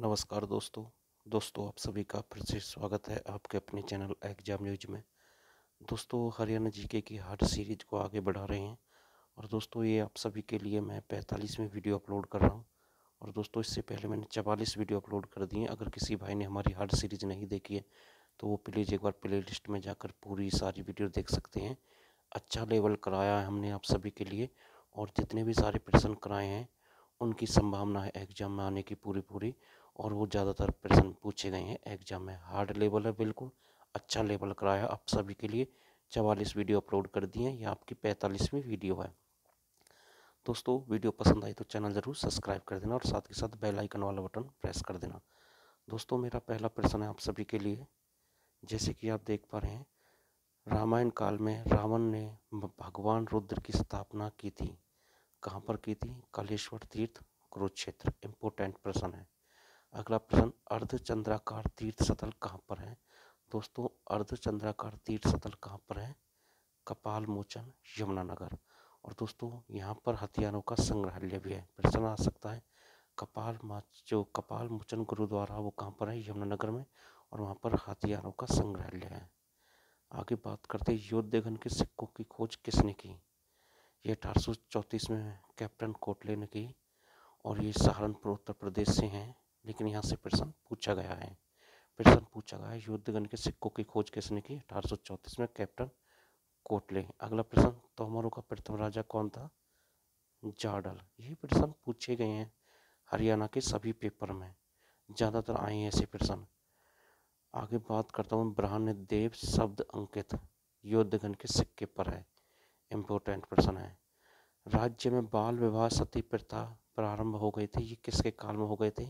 नमस्कार दोस्तों दोस्तों आप सभी का फिर से स्वागत है आपके अपने चैनल एग्जाम न्यूज में दोस्तों हरियाणा जीके की हर सीरीज को आगे बढ़ा रहे हैं और दोस्तों ये आप सभी के लिए मैं पैंतालीसवीं वीडियो अपलोड कर रहा हूँ और दोस्तों इससे पहले मैंने चवालीस वीडियो अपलोड कर दी है अगर किसी भाई ने हमारी हर सीरीज नहीं देखी है तो वो प्लीज़ एक बार प्ले लिस्ट में जाकर पूरी सारी वीडियो देख सकते हैं अच्छा लेवल कराया है हमने आप सभी के लिए और जितने भी सारे प्रश्न कराए हैं उनकी संभावना है एग्जाम में आने की पूरी पूरी और वो ज़्यादातर प्रश्न पूछे गए हैं एग्जाम में हार्ड लेवल है बिल्कुल अच्छा लेवल कराया आप सभी के लिए चवालीस वीडियो अपलोड कर दिए हैं यह आपकी पैंतालीसवीं वीडियो है दोस्तों वीडियो पसंद आई तो चैनल ज़रूर सब्सक्राइब कर देना और साथ के साथ बेल आइकन वाला बटन प्रेस कर देना दोस्तों मेरा पहला प्रश्न है आप सभी के लिए जैसे कि आप देख पा रहे हैं रामायण काल में रावण ने भगवान रुद्र की स्थापना की थी कहाँ पर की थी कालेश्वर तीर्थ कुरुक्षेत्र इम्पोर्टेंट प्रश्न है अगला प्रश्न अर्धचंद्राकार तीर्थ सतल कहाँ पर है दोस्तों अर्धचंद्राकार तीर्थ सतल कहाँ पर है कपाल मोचन यमुनानगर और दोस्तों यहाँ पर हथियारों का संग्रहालय भी है प्रश्न आ सकता है कपाल जो कपाल मोचन गुरुद्वारा वो कहाँ पर है यमुनानगर में और वहाँ पर हथियारों का संग्रहालय है आगे बात करते योद्धेगन के सिक्कों की खोज किसने की ये अठारह में कैप्टन कोटले ने की और ये सहारनपुर उत्तर प्रदेश से हैं लेकिन यहाँ से प्रश्न पूछा गया है प्रश्न पूछा गया है युद्धगण के सिक्कों की खोज किसने की अठारह में कैप्टन कोटले अगला प्रश्न तोमरों का प्रथम राजा कौन था जाडल ये प्रश्न पूछे गए हैं हरियाणा के सभी पेपर में ज़्यादातर आए हैं ऐसे प्रश्न आगे बात करता हूँ ब्राह्मण देव शब्द अंकित योद्धगण के सिक्के पर है इम्पोर्टेंट प्रश्न है राज्य में बाल विवाह सती प्रथा प्रारंभ हो गई थी ये किसके काल में हो गए थे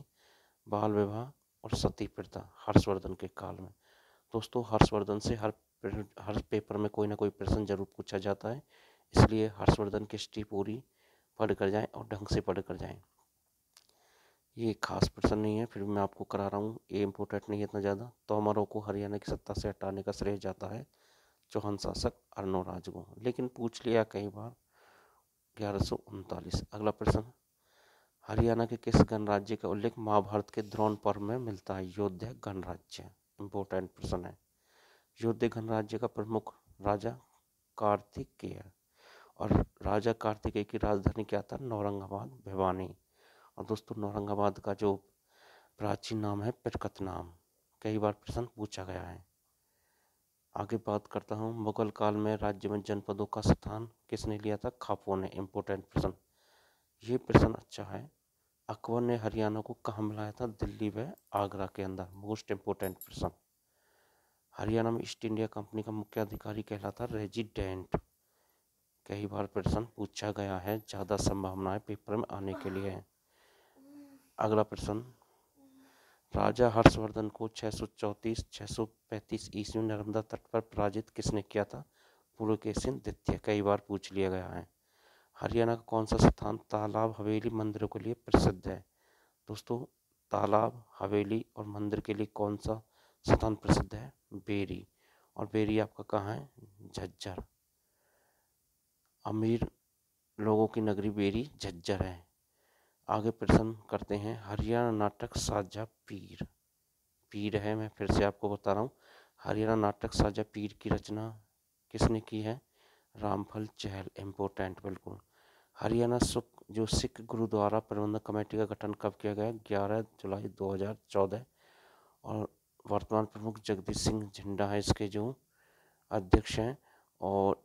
बाल विवाह और सती प्रथा हर्षवर्धन के काल में दोस्तों हर्षवर्धन से हर हर पेपर में कोई ना कोई प्रश्न जरूर पूछा जाता है इसलिए हर्षवर्धन की हिस्ट्री पूरी पढ़ कर जाएँ और ढंग से पढ़ कर जाएँ ये खास प्रश्न नहीं है फिर भी मैं आपको करा रहा हूँ ये इम्पोर्टेंट नहीं है इतना ज़्यादा तोमरों को हरियाणा की सत्ता से हटाने का श्रेय जाता है चौहान शासक अर्नो राजगो लेकिन पूछ लिया कई बार ग्यारह सौ उनतालीस अगला प्रश्न हरियाणा के किस गणराज्य का उल्लेख महाभारत के द्रोण पर्व में मिलता है योद्धा गणराज्य इम्पोर्टेंट प्रश्न है योद्धा गणराज्य का प्रमुख राजा कार्तिकेय और राजा कार्तिकेय की राजधानी क्या था नौरंगाबाद भिवानी और दोस्तों नौरंगाबाद का जो प्राचीन नाम है पिरकत नाम कई बार प्रश्न पूछा गया है आगे बात करता हूँ मुगल काल में राज्य में जनपदों का स्थान किसने लिया था खापो ने इम्पोर्टेंट प्रश्न ये प्रश्न अच्छा है अकबर ने हरियाणा को कहाँ मिलाया था दिल्ली व आगरा के अंदर मोस्ट इम्पोर्टेंट पर्सन हरियाणा में ईस्ट इंडिया कंपनी का मुख्य अधिकारी कहलाता रेजिडेंट कई बार प्रश्न पूछा गया है ज़्यादा संभावनाएं पेपर में आने के लिए हैं अगला प्रश्न राजा हर्षवर्धन को सौ सौ पैंतीस ईस्वी नर्मदा तट पर पराजित किसने किया था पुलकेशिन द्वितीय कई बार पूछ लिया गया है हरियाणा का कौन सा स्थान तालाब हवेली मंदिर के लिए प्रसिद्ध है दोस्तों तालाब हवेली और मंदिर के लिए कौन सा स्थान प्रसिद्ध है बेरी और बेरी आपका कहाँ है झज्जर अमीर लोगों की नगरी बेरी झज्जर है आगे प्रश्न करते हैं हरियाणा नाटक साझा पीर पीर है मैं फिर से आपको बता रहा हूँ हरियाणा नाटक साझा पीर की रचना किसने की है रामफल चहल इम्पोर्टेंट बिल्कुल हरियाणा सुख जो सिख गुरुद्वारा प्रबंधक कमेटी का गठन कब किया गया 11 जुलाई 2014 और वर्तमान प्रमुख जगदीश सिंह झंडा है इसके जो अध्यक्ष हैं और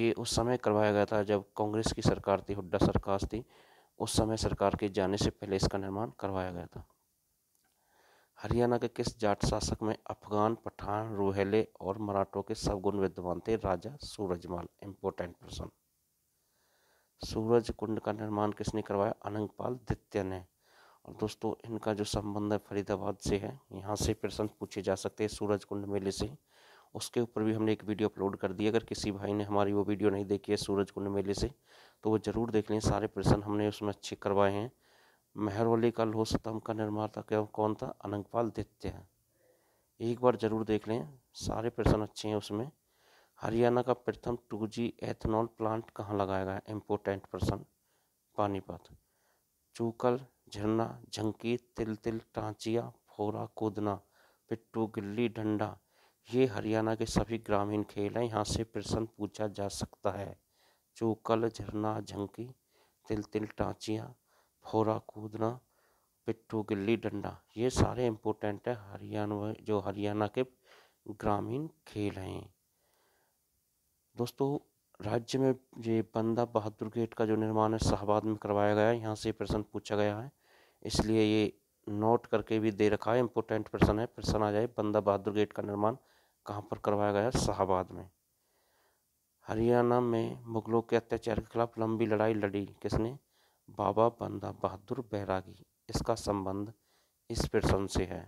ये उस समय करवाया गया था जब कांग्रेस की सरकार थी हुड्डा सरकार थी उस समय सरकार के जाने से पहले इसका निर्माण करवाया गया था हरियाणा के किस जाट शासक में अफगान पठान रोहेले और मराठों के सब गुण विद्वान थे राजा सूरजमाल इम्पोर्टेंट पर्सन सूरज कुंड का निर्माण किसने करवाया पाल द्वितीय ने और दोस्तों इनका जो संबंध है फरीदाबाद से है यहाँ से प्रश्न पूछे जा सकते हैं सूरज कुंड मेले से उसके ऊपर भी हमने एक वीडियो अपलोड कर दी अगर किसी भाई ने हमारी वो वीडियो नहीं देखी है सूरज कुंड मेले से तो वो ज़रूर देख लें सारे प्रश्न हमने उसमें अच्छे करवाए हैं मेहरौली का लोह सतम का निर्माता क्या कौन था अनंगपाल द्वितीय एक बार ज़रूर देख लें सारे प्रश्न अच्छे हैं उसमें हरियाणा का प्रथम टू जी एथेनॉल प्लांट कहाँ लगाया गया इम्पोर्टेंट प्रश्न पानीपत चूकल झरना झंकी तिल तिल टाँचिया फोरा कूदना पिट्टू गिल्ली डंडा ये हरियाणा के सभी ग्रामीण खेल हैं यहाँ से प्रश्न पूछा जा सकता है चूकल झरना झंकी तिल तिल टाँचियाँ फोरा कूदना पिट्ठू गिल्ली डंडा ये सारे इम्पोर्टेंट है हरियाणा जो हरियाणा के ग्रामीण खेल हैं दोस्तों राज्य में ये बंदा बहादुर गेट का जो निर्माण है शाहबाद में करवाया गया है यहाँ से प्रश्न पूछा गया है इसलिए ये नोट करके भी दे रखा है इम्पोर्टेंट प्रश्न है प्रश्न आ जाए बंदा बहादुर गेट का निर्माण कहाँ पर करवाया गया है शाहबाद में हरियाणा में मुगलों के अत्याचार के खिलाफ लंबी लड़ाई लड़ी किसने बाबा बंदा बहादुर बैरागी इसका संबंध इस प्रश्न से है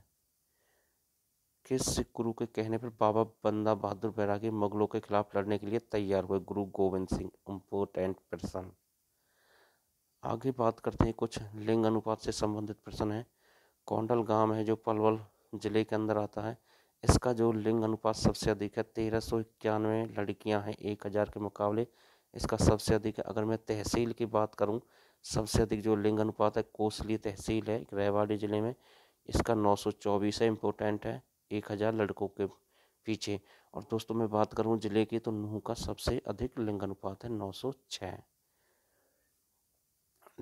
के सिख गुरु के कहने पर बाबा बंदा बहादुर बैरागी मुगलों के खिलाफ लड़ने के लिए तैयार हुए गुरु गोविंद सिंह इम्पोर्टेंट पर्सन आगे बात करते हैं कुछ लिंग अनुपात से संबंधित प्रश्न है कौंडल गांव है जो पलवल जिले के अंदर आता है इसका जो लिंग अनुपात सबसे अधिक है तेरह सौ इक्यानवे लड़कियाँ हैं एक हज़ार के मुकाबले इसका सबसे अधिक है अगर मैं तहसील की बात करूँ सबसे अधिक जो लिंग अनुपात है कोसली तहसील है रेवाड़ी ज़िले में इसका नौ सौ चौबीस है इम्पोर्टेंट है एक हज़ार लड़कों के पीछे और दोस्तों मैं बात करूं जिले की तो नूह का सबसे अधिक लिंग अनुपात है नौ सौ 906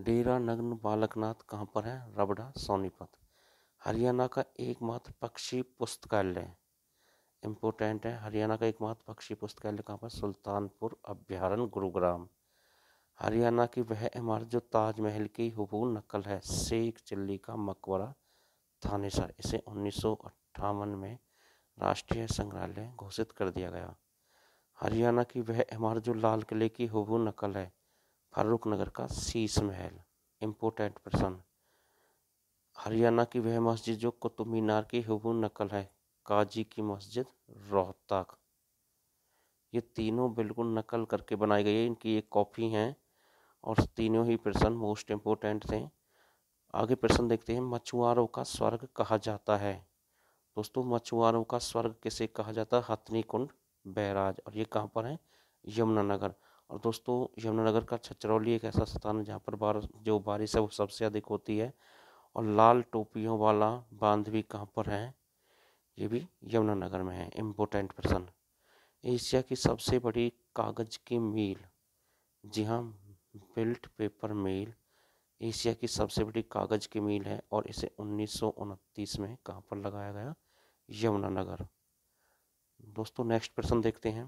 डेरा नग्न बालकनाथ कहाँ पर है रबड़ा सोनीपत हरियाणा का एकमात्र पक्षी पुस्तकालय इम्पोर्टेंट है हरियाणा का एकमात्र पक्षी पुस्तकालय कहाँ पर सुल्तानपुर अभ्यारण गुरुग्राम हरियाणा की वह इमारत जो ताजमहल की हुबू नकल है शेख चिल्ली का मकबरा थानेसर इसे उन्नीस अट्ठावन में राष्ट्रीय संग्रहालय घोषित कर दिया गया हरियाणा की वह इमारत जो लाल किले की हबू नकल है फारूक नगर का शीस महल इम्पोर्टेंट पर्सन हरियाणा की वह मस्जिद जो कुतुब मीनार की हबू नकल है काजी की मस्जिद रोहतक ये तीनों बिल्कुल नकल करके बनाई गई है इनकी एक कॉपी हैं और तीनों ही प्रश्न मोस्ट इम्पोर्टेंट थे आगे प्रश्न देखते हैं मछुआरों का स्वर्ग कहा जाता है दोस्तों मछुआरों का स्वर्ग किसे कहा जाता है हथनी कुंड बैराज और ये कहाँ पर है यमुनानगर और दोस्तों यमुनानगर का छचरौली एक ऐसा स्थान है जहाँ पर बार जो बारिश है वो सबसे अधिक होती है और लाल टोपियों वाला बांध भी कहाँ पर है ये भी यमुनानगर में है इम्पोर्टेंट पर्सन एशिया की सबसे बड़ी कागज़ की मील जी हाँ बिल्ट पेपर मील एशिया की सबसे बड़ी कागज़ की मील है और इसे उन्नीस में कहाँ पर लगाया गया यमुनानगर दोस्तों नेक्स्ट प्रश्न देखते हैं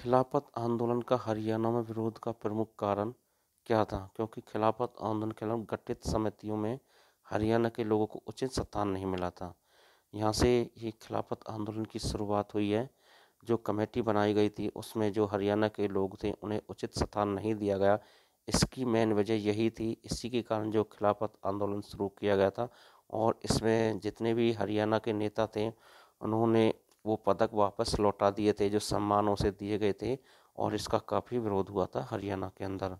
खिलाफत आंदोलन का हरियाणा में विरोध का प्रमुख कारण क्या था क्योंकि खिलाफत आंदोलन के खिलाफ गठित समितियों में हरियाणा के लोगों को उचित स्थान नहीं मिला था यहाँ से ये खिलाफत आंदोलन की शुरुआत हुई है जो कमेटी बनाई गई थी उसमें जो हरियाणा के लोग थे उन्हें उचित स्थान नहीं दिया गया इसकी मेन वजह यही थी इसी के कारण जो खिलाफत आंदोलन शुरू किया गया था और इसमें जितने भी हरियाणा के नेता थे उन्होंने वो पदक वापस लौटा दिए थे जो सम्मानों से दिए गए थे और इसका काफ़ी विरोध हुआ था हरियाणा के अंदर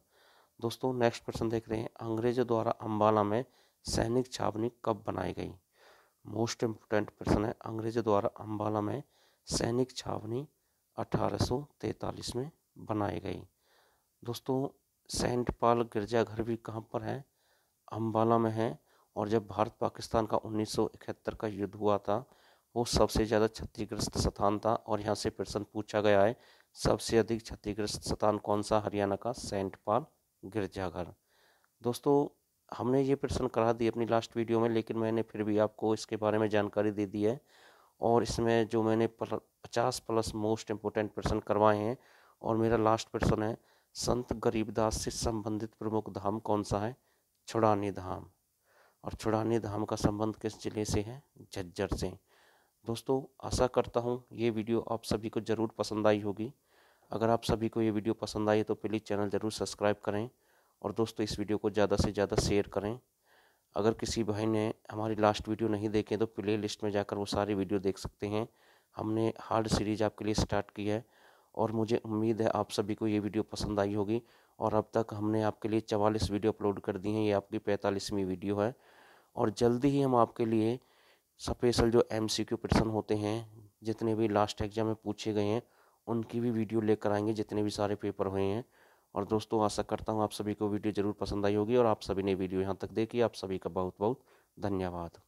दोस्तों नेक्स्ट प्रश्न देख रहे हैं अंग्रेजों द्वारा अम्बाला में सैनिक छावनी कब बनाई गई मोस्ट इम्पोर्टेंट प्रश्न है अंग्रेजों द्वारा अम्बाला में सैनिक छावनी अठारह में बनाई गई दोस्तों सेंट पाल गिरजाघर भी कहाँ पर है अम्बाला में है और जब भारत पाकिस्तान का 1971 का युद्ध हुआ था वो सबसे ज़्यादा क्षतिग्रस्त स्थान था और यहाँ से प्रश्न पूछा गया है सबसे अधिक क्षतिग्रस्त स्थान कौन सा हरियाणा का सेंट पाल गिरजाघर दोस्तों हमने ये प्रश्न करा दी अपनी लास्ट वीडियो में लेकिन मैंने फिर भी आपको इसके बारे में जानकारी दे दी है और इसमें जो मैंने पचास प्लस मोस्ट इम्पोर्टेंट प्रश्न करवाए हैं और मेरा लास्ट प्रश्न है संत गरीबदास से संबंधित प्रमुख धाम कौन सा है छुड़ानी धाम और छुड़ाने धाम का संबंध किस जिले से है झज्जर से दोस्तों आशा करता हूँ ये वीडियो आप सभी को ज़रूर पसंद आई होगी अगर आप सभी को ये वीडियो पसंद आई तो प्लीज़ चैनल ज़रूर सब्सक्राइब करें और दोस्तों इस वीडियो को ज़्यादा से ज़्यादा शेयर करें अगर किसी भाई ने हमारी लास्ट वीडियो नहीं देखे तो प्ले लिस्ट में जाकर वो सारी वीडियो देख सकते हैं हमने हार्ड सीरीज आपके लिए स्टार्ट की है और मुझे उम्मीद है आप सभी को ये वीडियो पसंद आई होगी और अब तक हमने आपके लिए चवालीस वीडियो अपलोड कर दी हैं ये आपकी पैंतालीसवीं वीडियो है और जल्दी ही हम आपके लिए स्पेशल जो एम सी क्यू प्रश्न होते हैं जितने भी लास्ट एग्जाम में पूछे गए हैं उनकी भी वीडियो लेकर आएंगे जितने भी सारे पेपर हुए हैं और दोस्तों आशा करता हूँ आप सभी को वीडियो ज़रूर पसंद आई होगी और आप सभी ने वीडियो यहाँ तक देखी आप सभी का बहुत बहुत धन्यवाद